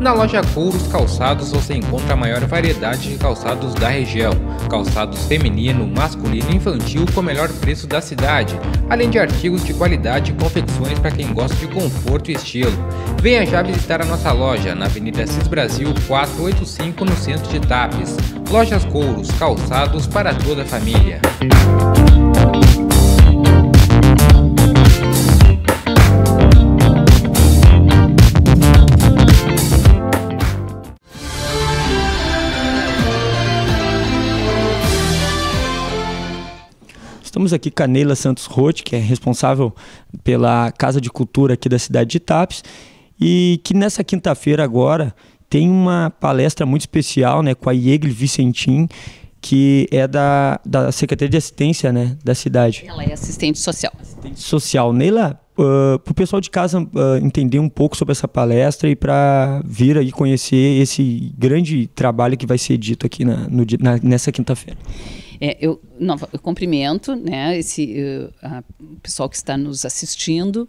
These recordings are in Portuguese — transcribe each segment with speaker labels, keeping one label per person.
Speaker 1: Na loja Couros Calçados você encontra a maior variedade de calçados da região. Calçados feminino, masculino e infantil com o melhor preço da cidade, além de artigos de qualidade e confecções para quem gosta de conforto e estilo. Venha já visitar a nossa loja na Avenida Cis Brasil 485 no centro de Tapes. Lojas Couros Calçados para toda a família. Estamos aqui com a Neila Santos Rote, que é responsável pela Casa de Cultura aqui da cidade de Itapes, e que nessa quinta-feira agora tem uma palestra muito especial né, com a Iegle Vicentim, que é da, da Secretaria de Assistência né, da cidade.
Speaker 2: Ela é assistente social. Assistente
Speaker 1: social. Neila, uh, ah, para o pessoal de casa uh, entender um pouco sobre essa palestra e para vir aí conhecer esse grande trabalho que vai ser dito aqui na, no, na, nessa quinta-feira.
Speaker 2: É, eu, não, eu cumprimento né, esse, o eh, pessoal que está nos assistindo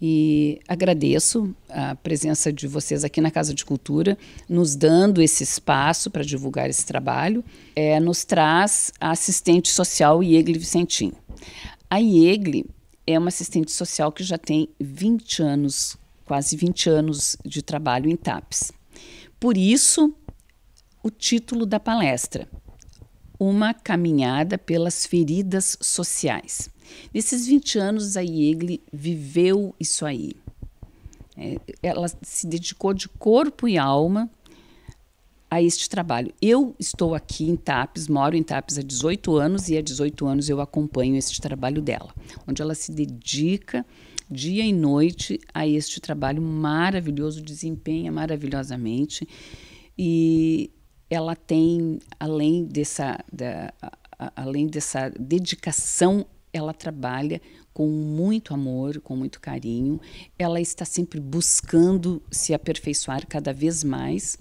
Speaker 2: e agradeço a presença de vocês aqui na Casa de Cultura, nos dando esse espaço para divulgar esse trabalho. É, nos traz a assistente social Iegle Vicentim. A Iegle é uma assistente social que já tem 20 anos, quase 20 anos de trabalho em TAPS. Por isso, o título da palestra, uma caminhada pelas feridas sociais. Nesses 20 anos, a Yegle viveu isso aí. É, ela se dedicou de corpo e alma a este trabalho. Eu estou aqui em TAPES, moro em TAPES há 18 anos e há 18 anos eu acompanho este trabalho dela, onde ela se dedica dia e noite a este trabalho maravilhoso, desempenha maravilhosamente e ela tem, além dessa, da, a, além dessa dedicação, ela trabalha com muito amor, com muito carinho. Ela está sempre buscando se aperfeiçoar cada vez mais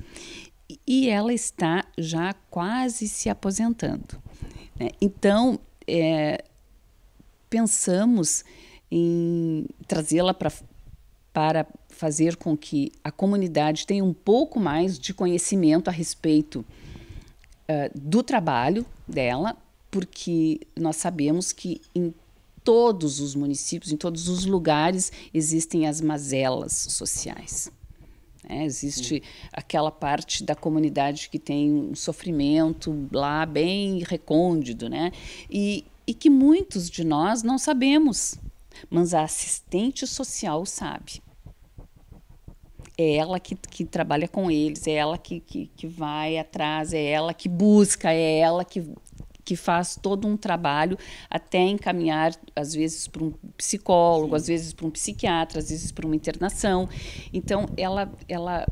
Speaker 2: e ela está já quase se aposentando. Né? Então, é, pensamos em trazê-la para para fazer com que a comunidade tenha um pouco mais de conhecimento a respeito uh, do trabalho dela, porque nós sabemos que em todos os municípios, em todos os lugares, existem as mazelas sociais. É, existe Sim. aquela parte da comunidade que tem um sofrimento lá bem recôndito, né? E, e que muitos de nós não sabemos mas a assistente social sabe. É ela que, que trabalha com eles, é ela que, que, que vai atrás, é ela que busca, é ela que, que faz todo um trabalho até encaminhar, às vezes, para um psicólogo, Sim. às vezes, para um psiquiatra, às vezes, para uma internação. Então, ela, ela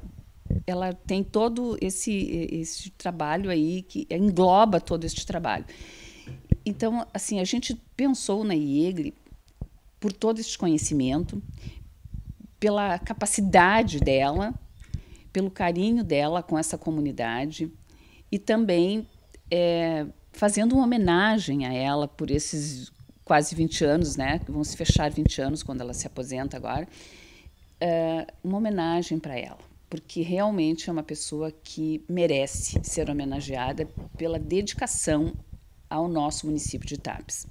Speaker 2: ela tem todo esse, esse trabalho aí que engloba todo este trabalho. Então, assim, a gente pensou na IEGRE por todo esse conhecimento, pela capacidade dela, pelo carinho dela com essa comunidade e também é, fazendo uma homenagem a ela por esses quase 20 anos, né? Vão se fechar 20 anos quando ela se aposenta agora. É, uma homenagem para ela, porque realmente é uma pessoa que merece ser homenageada pela dedicação ao nosso município de Tapes.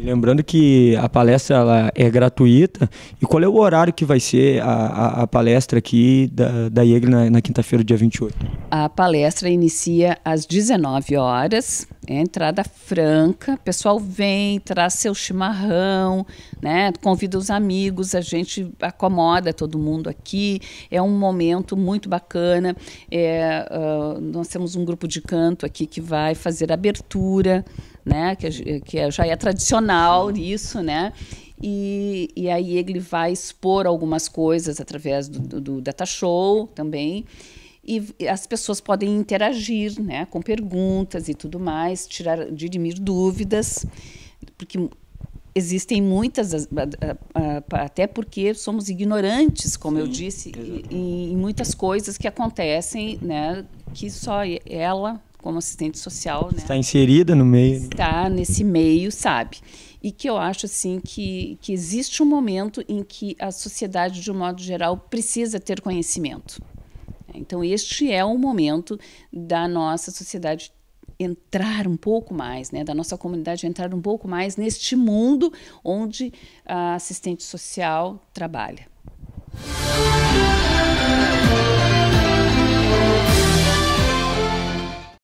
Speaker 1: Lembrando que a palestra é gratuita. E qual é o horário que vai ser a, a, a palestra aqui da, da IEG na, na quinta-feira, dia 28?
Speaker 2: A palestra inicia às 19 horas, é entrada franca. O pessoal vem, traz seu chimarrão, né? Convida os amigos, a gente acomoda todo mundo aqui. É um momento muito bacana. É, uh, nós temos um grupo de canto aqui que vai fazer abertura, né? Que, que é, já é tradicional isso, né? E, e, aí ele vai expor algumas coisas através do, do, do data show também e as pessoas podem interagir né, com perguntas e tudo mais, tirar, dirimir dúvidas, porque existem muitas, até porque somos ignorantes, como Sim, eu disse, em, em, muitas coisas que acontecem, né, que só ela, como assistente social, né,
Speaker 1: está né, inserida no meio,
Speaker 2: está nesse meio, sabe? E que eu acho assim que que existe um momento em que a sociedade de um modo geral precisa ter conhecimento então, este é o momento da nossa sociedade entrar um pouco mais, né, da nossa comunidade entrar um pouco mais neste mundo onde a assistente social trabalha.